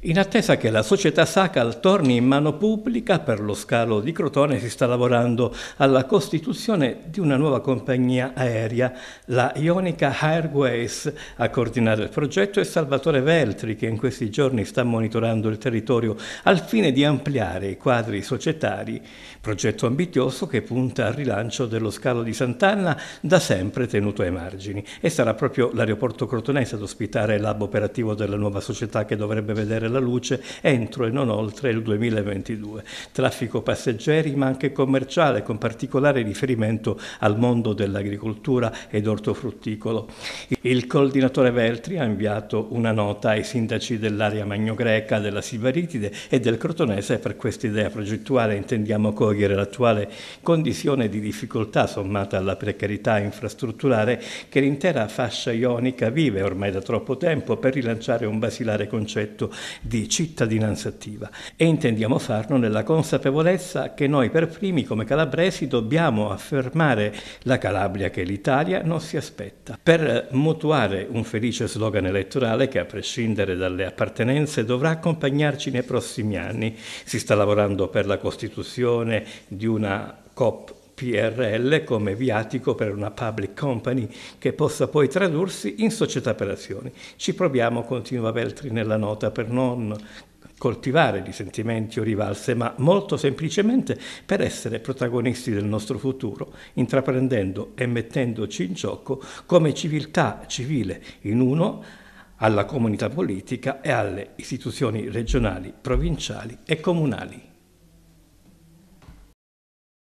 In attesa che la società Sacal torni in mano pubblica, per lo scalo di Crotone si sta lavorando alla costituzione di una nuova compagnia aerea, la Ionica Airways. A coordinare il progetto è Salvatore Veltri, che in questi giorni sta monitorando il territorio al fine di ampliare i quadri societari. Progetto ambizioso che punta al rilancio dello scalo di Sant'Anna, da sempre tenuto ai margini. E sarà proprio l'aeroporto crotonese ad ospitare il operativo della nuova società che dovrebbe vedere accendere la luce entro e non oltre il 2022. Traffico passeggeri ma anche commerciale con particolare riferimento al mondo dell'agricoltura ed ortofrutticolo. Il coordinatore Veltri ha inviato una nota ai sindaci dell'area magnogreca, della Sibaritide e del Crotonese per questa idea progettuale intendiamo cogliere l'attuale condizione di difficoltà sommata alla precarietà infrastrutturale che l'intera fascia ionica vive ormai da troppo tempo per rilanciare un basilare concetto di cittadinanza attiva e intendiamo farlo nella consapevolezza che noi per primi come calabresi dobbiamo affermare la Calabria che l'Italia non si aspetta per mutuare un felice slogan elettorale che a prescindere dalle appartenenze dovrà accompagnarci nei prossimi anni. Si sta lavorando per la costituzione di una COP PRL come viatico per una public company che possa poi tradursi in società per azioni. Ci proviamo, continua Veltri nella nota, per non coltivare di sentimenti o rivalse, ma molto semplicemente per essere protagonisti del nostro futuro, intraprendendo e mettendoci in gioco come civiltà civile in uno alla comunità politica e alle istituzioni regionali, provinciali e comunali.